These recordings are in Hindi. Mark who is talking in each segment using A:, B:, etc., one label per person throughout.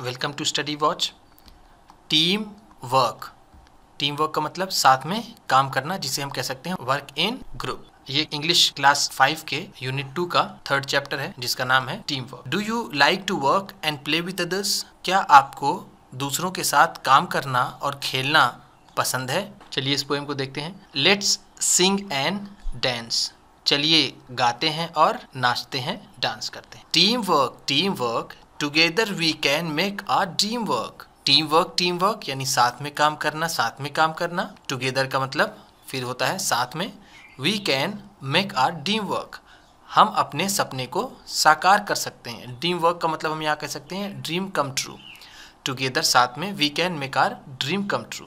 A: Welcome to Study Watch team work team work का मतलब साथ में काम करना जिसे हम कह सकते हैं वर्क इन ग्रुप ये इंग्लिश क्लास फाइव के यूनिट टू का थर्ड चैप्टर है जिसका नाम है team work do you like to work and play with others क्या आपको दूसरों के साथ काम करना और खेलना पसंद है चलिए इस पोएम को देखते हैं लेट्स सिंग एंड डांस चलिए गाते हैं और नाचते हैं डांस करते हैं team work team work together we can make our dream work team work team work यानी साथ में काम करना साथ में काम करना टुगेदर का मतलब फिर होता है साथ में we can make our dream work हम अपने सपने को साकार कर सकते हैं ड्रीम वर्क का मतलब हम यहाँ कह सकते हैं ड्रीम कम ट्रू टुगेदर साथ में we can make our dream come true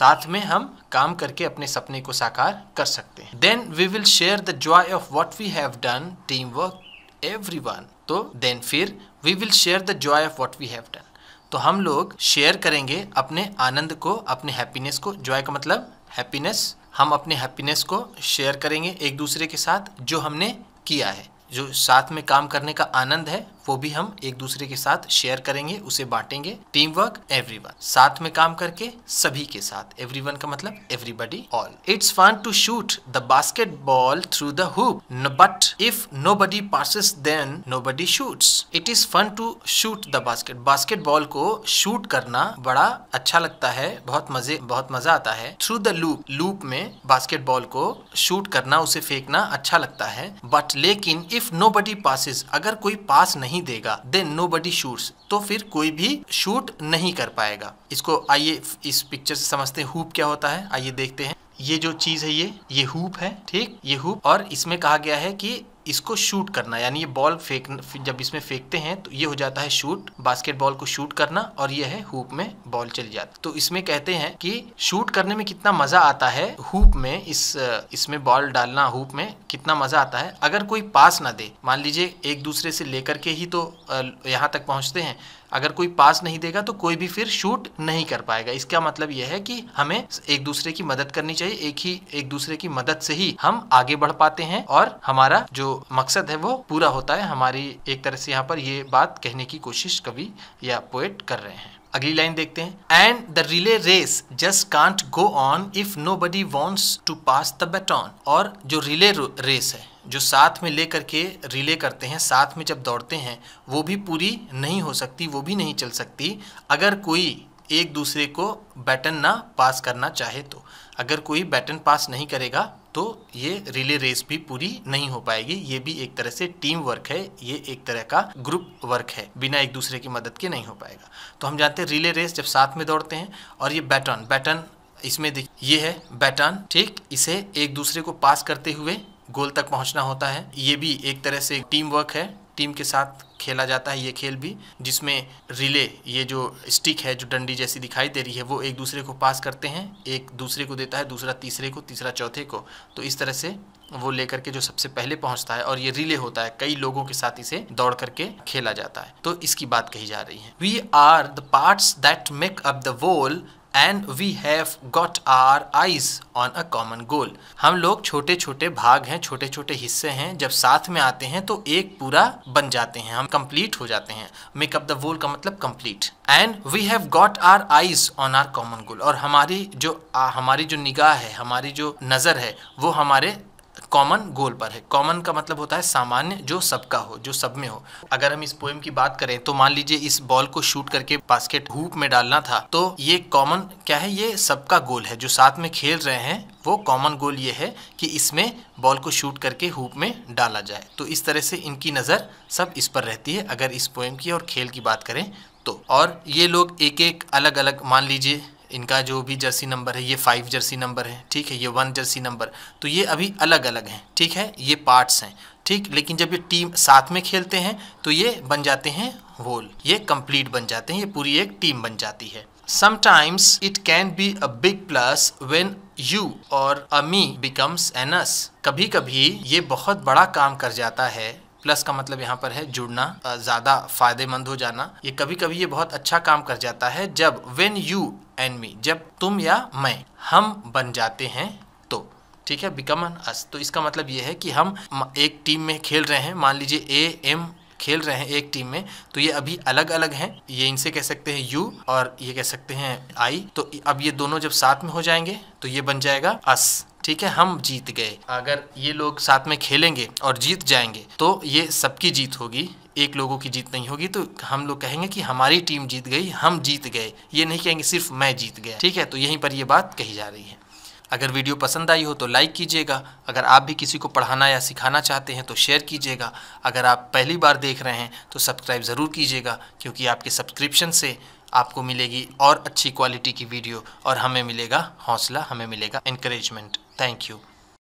A: साथ में हम काम करके अपने सपने को साकार कर सकते हैं then we will share the joy of what we have done team work every one तो देन फिर we will share the joy of what we have done तो हम लोग शेयर करेंगे अपने आनंद को अपने हैप्पीनेस को जॉय का मतलब हैप्पीनेस हम अपने हैप्पीनेस को शेयर करेंगे एक दूसरे के साथ जो हमने किया है जो साथ में काम करने का आनंद है वो भी हम एक दूसरे के साथ शेयर करेंगे उसे बांटेंगे टीम वर्क एवरी साथ में काम करके सभी के साथ एवरी का मतलब everybody all it's fun to shoot the basketball through the hoop but if nobody passes then nobody shoot it is fun to shoot the basket basketball को शूट करना बड़ा अच्छा लगता है बहुत मजे बहुत मजा आता है थ्रू द लूप लूप में बास्केट बॉल को शूट करना उसे फेंकना अच्छा लगता है बट लेकिन इफ नो बडी पासिस अगर कोई पास नहीं नहीं देगा देन नो बडी शूट्स तो फिर कोई भी शूट नहीं कर पाएगा इसको आइए इस पिक्चर से समझते हैं हुप क्या होता है आइए देखते हैं ये जो चीज़ है ये ये हुप है ठीक ये हुप और इसमें कहा गया है कि इसको शूट करना यानी ये बॉल फेंक जब इसमें फेंकते हैं तो ये हो जाता है शूट बास्केटबॉल को शूट करना और ये है हुप में बॉल चली जाती तो इसमें कहते हैं कि शूट करने में कितना मजा आता है हुप में इस इसमें बॉल डालना हुप में कितना मजा आता है अगर कोई पास ना दे मान लीजिए एक दूसरे से लेकर के ही तो यहाँ तक पहुँचते हैं अगर कोई पास नहीं देगा तो कोई भी फिर शूट नहीं कर पाएगा इसका मतलब यह है कि हमें एक दूसरे की मदद करनी चाहिए एक ही एक दूसरे की मदद से ही हम आगे बढ़ पाते हैं और हमारा जो मकसद है वो पूरा होता है हमारी एक तरह से यहाँ पर ये बात कहने की कोशिश कवि या पोएट कर रहे हैं अगली लाइन देखते हैं and the relay race just can't go on if nobody wants to pass the baton और जो रिले रेस है जो साथ में ले करके रिले करते हैं साथ में जब दौड़ते हैं वो भी पूरी नहीं हो सकती वो भी नहीं चल सकती अगर कोई एक दूसरे को बैटन ना पास करना चाहे तो अगर कोई बैटन पास नहीं करेगा तो ये रिले रेस भी पूरी नहीं हो पाएगी ये भी एक तरह से टीम वर्क है ये एक तरह का ग्रुप वर्क है बिना एक दूसरे की मदद के नहीं हो पाएगा तो हम जानते हैं रिले रेस जब साथ में दौड़ते हैं और ये बैटन बैटन इसमें देख ये है बैटन ठीक इसे एक दूसरे को पास करते हुए गोल तक पहुंचना होता है ये भी एक तरह से टीम वर्क है टीम के साथ खेला जाता है ये खेल भी जिसमें रिले ये जो स्टिक है जो डंडी जैसी दिखाई दे रही है वो एक दूसरे को पास करते हैं एक दूसरे को देता है दूसरा तीसरे को तीसरा चौथे को तो इस तरह से वो लेकर के जो सबसे पहले पहुंचता है और ये रिले होता है कई लोगों के साथ इसे दौड़ करके खेला जाता है तो इसकी बात कही जा रही है we are the parts that make up the whole and we have got our eyes on a common goal हम लोग छोटे छोटे भाग हैं छोटे छोटे हिस्से हैं जब साथ में आते हैं तो एक पूरा बन जाते हैं हम कंप्लीट हो जाते हैं मेकअप द वोल का मतलब complete and we have got our eyes on our common goal और हमारी जो आ, हमारी जो निगाह है हमारी जो नज़र है वो हमारे कॉमन गोल पर है कॉमन का मतलब होता है सामान्य जो सबका हो जो सब में हो अगर हम इस पोएम की बात करें तो मान लीजिए इस बॉल को शूट करके बास्केट हुप में डालना था तो ये कॉमन क्या है ये सबका गोल है जो साथ में खेल रहे हैं वो कॉमन गोल ये है कि इसमें बॉल को शूट करके हुप में डाला जाए तो इस तरह से इनकी नज़र सब इस पर रहती है अगर इस पोएम की और खेल की बात करें तो और ये लोग एक एक अलग अलग मान लीजिए इनका जो भी जर्सी नंबर है ये फाइव जर्सी नंबर है ठीक है ये वन जर्सी नंबर तो ये अभी अलग अलग हैं ठीक है ये पार्ट्स हैं ठीक लेकिन जब ये टीम साथ में खेलते हैं तो ये बन जाते हैं होल ये कंप्लीट बन जाते हैं ये पूरी एक टीम बन जाती है sometimes it can be a big plus when you or me becomes anus कभी कभी ये बहुत बड़ा काम कर जाता है प्लस का मतलब यहाँ पर है जुड़ना ज़्यादा फायदेमंद हो जाना ये कभी कभी ये बहुत अच्छा काम कर जाता है जब वेन यू एंड मी जब तुम या मैं हम बन जाते हैं तो ठीक है बिकम एन अस तो इसका मतलब ये है कि हम एक टीम में खेल रहे हैं मान लीजिए ए एम खेल रहे हैं एक टीम में तो ये अभी अलग अलग हैं ये इनसे कह सकते हैं यू और ये कह सकते हैं आई तो अब ये दोनों जब साथ में हो जाएंगे तो ये बन जाएगा अस ठीक है हम जीत गए अगर ये लोग साथ में खेलेंगे और जीत जाएंगे तो ये सबकी जीत होगी एक लोगों की जीत नहीं होगी तो हम लोग कहेंगे कि हमारी टीम जीत गई हम जीत गए ये नहीं कहेंगे सिर्फ मैं जीत गया ठीक है तो यहीं पर ये बात कही जा रही है अगर वीडियो पसंद आई हो तो लाइक कीजिएगा अगर आप भी किसी को पढ़ाना या सिखाना चाहते हैं तो शेयर कीजिएगा अगर आप पहली बार देख रहे हैं तो सब्सक्राइब ज़रूर कीजिएगा क्योंकि आपके सब्सक्रिप्शन से आपको मिलेगी और अच्छी क्वालिटी की वीडियो और हमें मिलेगा हौसला हमें मिलेगा इनक्रेजमेंट Thank you.